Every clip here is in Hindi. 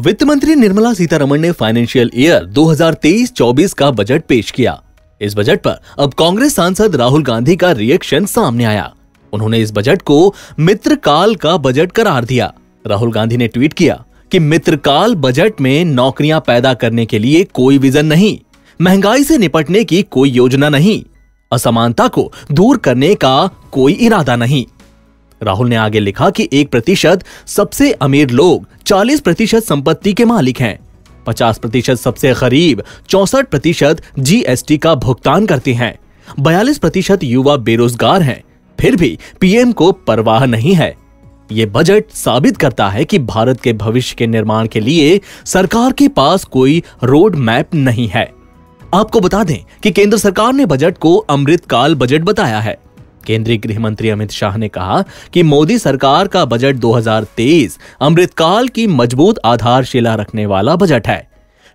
वित्त मंत्री निर्मला सीतारमण ने फाइनेंशियल ईयर 2023-24 का बजट पेश किया इस बजट पर अब कांग्रेस सांसद राहुल गांधी का रिएक्शन सामने आया उन्होंने इस बजट को मित्र काल का बजट करार दिया राहुल गांधी ने ट्वीट किया कि मित्र काल बजट में नौकरियां पैदा करने के लिए कोई विजन नहीं महंगाई से निपटने की कोई योजना नहीं असमानता को दूर करने का कोई इरादा नहीं राहुल ने आगे लिखा कि एक प्रतिशत सबसे अमीर लोग 40 प्रतिशत संपत्ति के मालिक हैं 50 प्रतिशत सबसे गरीब चौसठ प्रतिशत जी का भुगतान करते हैं 42 प्रतिशत युवा बेरोजगार हैं फिर भी पीएम को परवाह नहीं है ये बजट साबित करता है कि भारत के भविष्य के निर्माण के लिए सरकार के पास कोई रोड मैप नहीं है आपको बता दें कि केंद्र सरकार ने बजट को अमृतकाल बजट बताया है केंद्रीय गृह मंत्री अमित शाह ने कहा कि मोदी सरकार का बजट 2023 अमृतकाल की मजबूत आधारशिला रखने वाला बजट है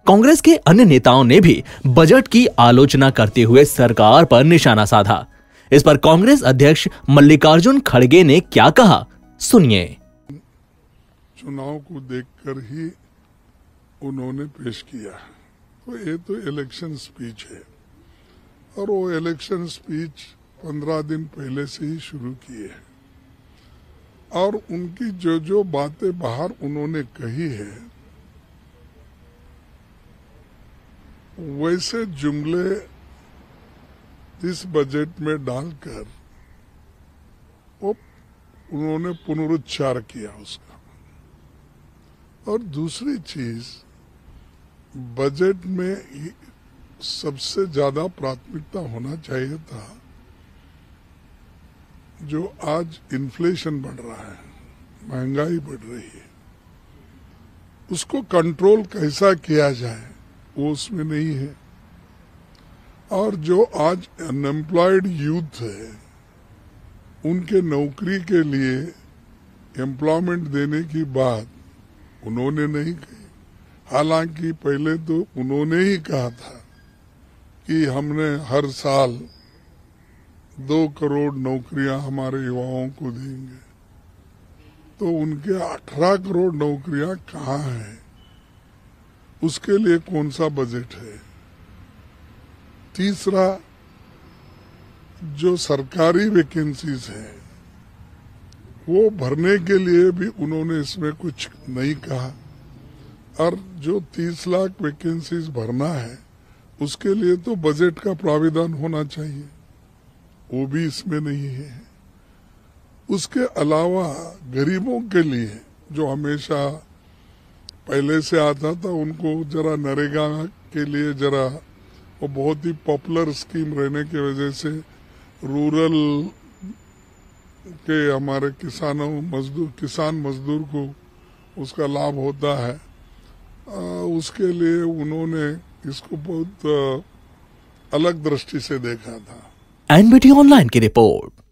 कांग्रेस के अन्य नेताओं ने भी बजट की आलोचना करते हुए सरकार पर निशाना साधा इस पर कांग्रेस अध्यक्ष मल्लिकार्जुन खड़गे ने क्या कहा सुनिए चुनाव को देखकर ही उन्होंने पेश किया तो ये तो इलेक्शन स्पीच है और वो इलेक्शन स्पीच पंद्रह दिन पहले से ही शुरू किए हैं और उनकी जो जो बातें बाहर उन्होंने कही है वैसे जुमले इस बजट में डालकर वो उन्होंने पुनरुच्चार किया उसका और दूसरी चीज बजट में सबसे ज्यादा प्राथमिकता होना चाहिए था जो आज इन्फ्लेशन बढ़ रहा है महंगाई बढ़ रही है उसको कंट्रोल कैसा किया जाए वो उसमें नहीं है और जो आज अनएम्प्लॉयड यूथ है उनके नौकरी के लिए एम्प्लॉयमेंट देने की बात उन्होंने नहीं कही हालांकि पहले तो उन्होंने ही कहा था कि हमने हर साल दो करोड़ नौकरियां हमारे युवाओं को देंगे तो उनके अठारह करोड़ नौकरियां कहाँ हैं उसके लिए कौन सा बजट है तीसरा जो सरकारी वैकेंसीज है वो भरने के लिए भी उन्होंने इसमें कुछ नहीं कहा और जो तीस लाख वैकेंसीज भरना है उसके लिए तो बजट का प्राविधान होना चाहिए वो भी इसमें नहीं है उसके अलावा गरीबों के लिए जो हमेशा पहले से आता था उनको जरा नरेगा के लिए जरा वो बहुत ही पॉपुलर स्कीम रहने की वजह से रूरल के हमारे किसानों मजदूर किसान मजदूर को उसका लाभ होता है आ, उसके लिए उन्होंने इसको बहुत अलग दृष्टि से देखा था एनबीटी ऑनलाइन की रिपोर्ट